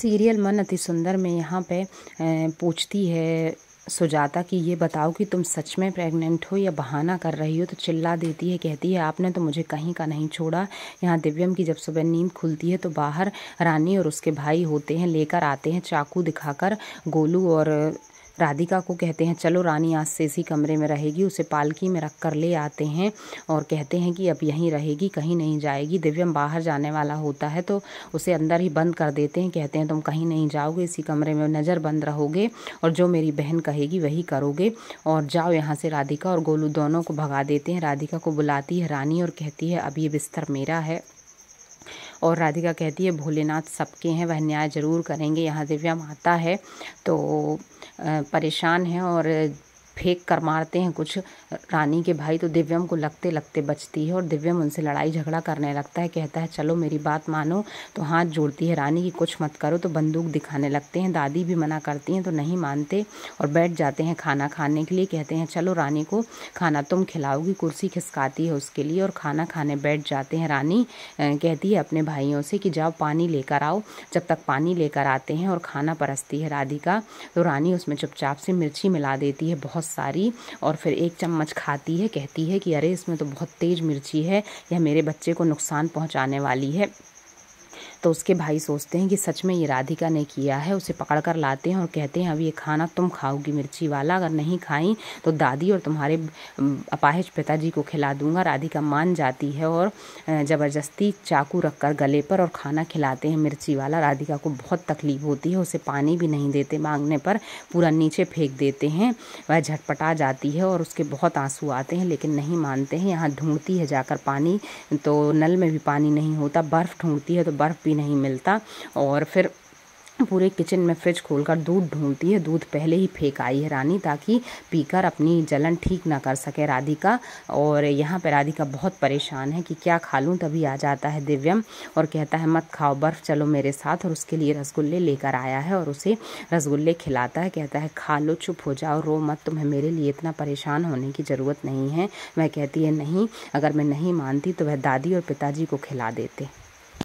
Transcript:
serial मन अति सुंदर में यहाँ पे पूछती है सुजाता कि ये बताओ कि तुम सच में प्रेग्नेंट हो या बहाना कर रही हो तो चिल्ला देती है कहती है आपने तो मुझे कहीं का नहीं छोड़ा यहाँ दिव्यम की जब सुबह नींद खुलती है तो बाहर रानी और उसके भाई होते हैं लेकर आते हैं चाकू दिखाकर गोलू और राधिका को कहते हैं चलो रानी आज से इसी कमरे में रहेगी उसे पालकी में रख कर ले आते हैं और कहते हैं कि अब यहीं रहेगी कहीं नहीं जाएगी दिव्यम बाहर जाने वाला होता है तो उसे अंदर ही बंद कर देते हैं कहते हैं तुम कहीं नहीं जाओगे इसी कमरे में नज़र बंद रहोगे और जो मेरी बहन कहेगी वही करोगे और जाओ यहाँ से राधिका और गोलू दोनों को भगा देते हैं राधिका को बुलाती है रानी और कहती है अब ये बिस्तर मेरा है और राधिका कहती है भोलेनाथ सबके हैं वह न्याय ज़रूर करेंगे यहाँ दिव्या माता है तो परेशान है और फेंक कर मारते हैं कुछ रानी के भाई तो दिव्यम को लगते लगते बचती है और दिव्यम उनसे लड़ाई झगड़ा करने लगता है कहता है चलो मेरी बात मानो तो हाथ जोड़ती है रानी की कुछ मत करो तो बंदूक दिखाने लगते हैं दादी भी मना करती हैं तो नहीं मानते और बैठ जाते हैं खाना खाने के लिए कहते हैं चलो रानी को खाना तुम खिलाओगी कुर्सी खिसकाती है उसके लिए और खाना खाने बैठ जाते हैं रानी कहती है अपने भाइयों से कि जाओ पानी लेकर आओ जब तक पानी लेकर आते हैं और खाना परसती है राधिका तो रानी उसमें चुपचाप से मिर्ची मिला देती है बहुत बहुत सारी और फिर एक चम्मच खाती है कहती है कि अरे इसमें तो बहुत तेज़ मिर्ची है यह मेरे बच्चे को नुकसान पहुँचाने वाली है तो उसके भाई सोचते हैं कि सच में ये राधिका ने किया है उसे पकड़ कर लाते हैं और कहते हैं अब ये खाना तुम खाओगी मिर्ची वाला अगर नहीं खाई तो दादी और तुम्हारे अपाहिज पिताजी को खिला दूंगा राधिका मान जाती है और ज़बरदस्ती चाकू रख कर गले पर और खाना खिलाते हैं मिर्ची वाला राधिका को बहुत तकलीफ होती है उसे पानी भी नहीं देते मांगने पर पूरा नीचे फेंक देते हैं वह झटपटा जाती है और उसके बहुत आंसू आते हैं लेकिन नहीं मानते हैं यहाँ ढूंढती है जाकर पानी तो नल में भी पानी नहीं होता बर्फ़ ढूंढती है तो बर्फ़ भी नहीं मिलता और फिर पूरे किचन में फ्रिज खोलकर दूध ढूंढती है दूध पहले ही फेंक आई है रानी ताकि पीकर अपनी जलन ठीक ना कर सके राधिका और यहाँ पर राधिका बहुत परेशान है कि क्या खा लूँ तभी आ जाता है दिव्यम और कहता है मत खाओ बर्फ़ चलो मेरे साथ और उसके लिए रसगुल्ले लेकर आया है और उसे रसगुल्ले खिलाता है कहता है खा लो चुप हो जाओ रो मत तुम्हें मेरे लिए इतना परेशान होने की ज़रूरत नहीं है वह कहती है नहीं अगर मैं नहीं मानती तो वह दादी और पिताजी को खिला देते